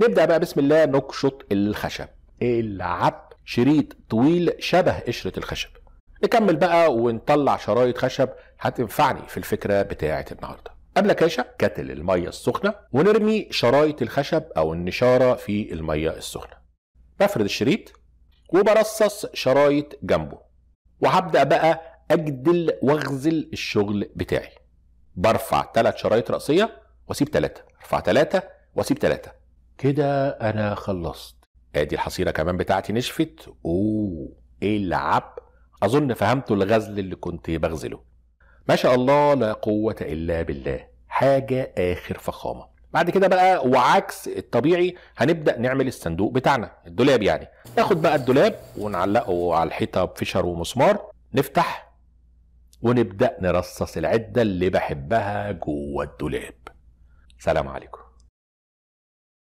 نبدأ بقى بسم الله نقشط الخشب العب شريط طويل شبه قشرة الخشب نكمل بقى ونطلع شرايط خشب هتنفعني في الفكرة بتاعة النهاردة قبل كاشة كتل المية السخنة ونرمي شرايط الخشب أو النشارة في المية السخنة بفرد الشريط وبرصص شرايط جنبه وهبدأ بقى أجدل وأغزل الشغل بتاعي برفع ثلاث شرايط رأسية وأسيب ثلاثة أرفع ثلاثة وأسيب ثلاثة كده انا خلصت ادي الحصيره كمان بتاعتي نشفت اوه ايه اللعب اظن فهمت الغزل اللي كنت بغزله ما شاء الله لا قوه الا بالله حاجه اخر فخامه بعد كده بقى وعكس الطبيعي هنبدا نعمل الصندوق بتاعنا الدولاب يعني ناخد بقى الدولاب ونعلقه على الحيطه بفشر ومسمار نفتح ونبدا نرصص العده اللي بحبها جوه الدولاب سلام عليكم